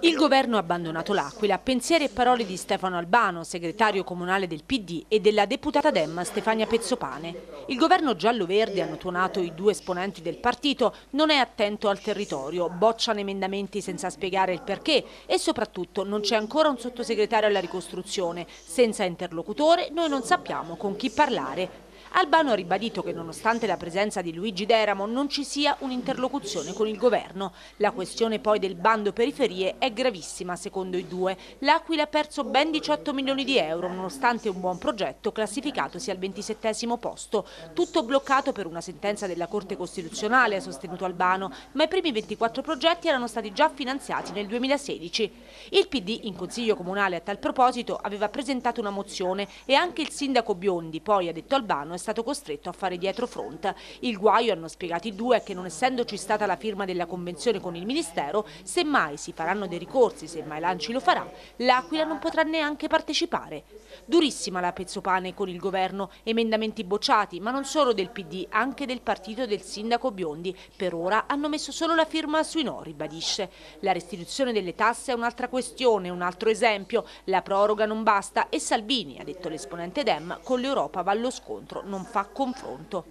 Il governo ha abbandonato l'Aquila, pensieri e parole di Stefano Albano, segretario comunale del PD e della deputata Demma Stefania Pezzopane. Il governo giallo-verde, hanno tuonato i due esponenti del partito, non è attento al territorio, bocciano emendamenti senza spiegare il perché e soprattutto non c'è ancora un sottosegretario alla ricostruzione. Senza interlocutore noi non sappiamo con chi parlare, Albano ha ribadito che nonostante la presenza di Luigi Deramo non ci sia un'interlocuzione con il governo. La questione poi del bando periferie è gravissima secondo i due. L'Aquila ha perso ben 18 milioni di euro nonostante un buon progetto classificatosi al 27 posto. Tutto bloccato per una sentenza della Corte Costituzionale, ha sostenuto Albano, ma i primi 24 progetti erano stati già finanziati nel 2016. Il PD in Consiglio Comunale a tal proposito aveva presentato una mozione e anche il sindaco Biondi poi ha detto Albano Milano è stato costretto a fare dietro fronte. Il guaio, hanno spiegato i due, è che non essendoci stata la firma della convenzione con il Ministero, semmai si faranno dei ricorsi, semmai l'Anci lo farà, l'Aquila non potrà neanche partecipare. Durissima la pezzopane con il governo, emendamenti bocciati, ma non solo del PD, anche del partito del sindaco Biondi. Per ora hanno messo solo la firma sui no, ribadisce. La restituzione delle tasse è un'altra questione, un altro esempio. La proroga non basta e Salvini, ha detto l'esponente Dem, con l'Europa va allo scontro l'altro non fa confronto.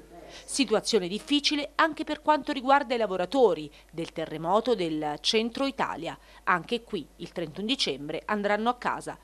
Situazione difficile anche per quanto riguarda i lavoratori del terremoto del centro Italia. Anche qui il 31 dicembre andranno a casa.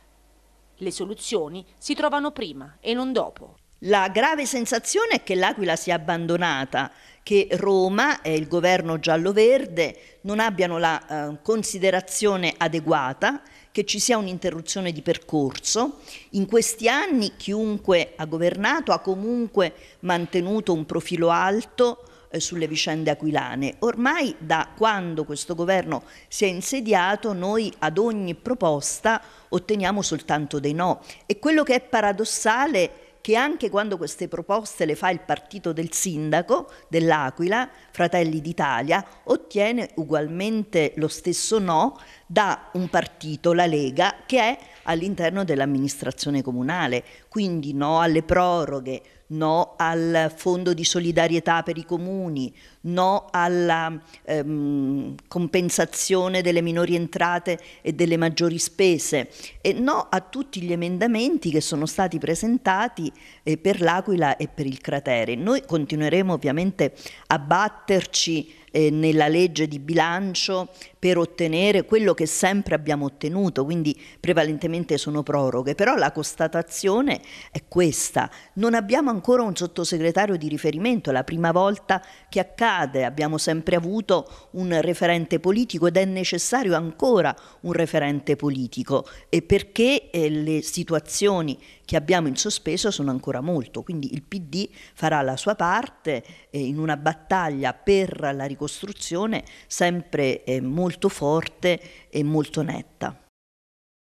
Le soluzioni si trovano prima e non dopo. La grave sensazione è che l'Aquila sia abbandonata, che Roma e il governo giallo-verde non abbiano la eh, considerazione adeguata, che ci sia un'interruzione di percorso. In questi anni chiunque ha governato ha comunque mantenuto un profilo alto eh, sulle vicende aquilane. Ormai da quando questo governo si è insediato noi ad ogni proposta otteniamo soltanto dei no e quello che è paradossale è che anche quando queste proposte le fa il partito del sindaco dell'Aquila, Fratelli d'Italia, ottiene ugualmente lo stesso no da un partito, la Lega, che è all'interno dell'amministrazione comunale quindi no alle proroghe, no al fondo di solidarietà per i comuni, no alla ehm, compensazione delle minori entrate e delle maggiori spese e no a tutti gli emendamenti che sono stati presentati eh, per l'Aquila e per il cratere. Noi continueremo ovviamente a batterci eh, nella legge di bilancio per ottenere quello che sempre abbiamo ottenuto, quindi prevalentemente sono proroghe, però la constatazione è questa, non abbiamo ancora un sottosegretario di riferimento, è la prima volta che accade, abbiamo sempre avuto un referente politico ed è necessario ancora un referente politico, perché eh, le situazioni che abbiamo in sospeso sono ancora molto, quindi il PD farà la sua parte eh, in una battaglia per la ricostruzione sempre eh, molto forte e molto netta.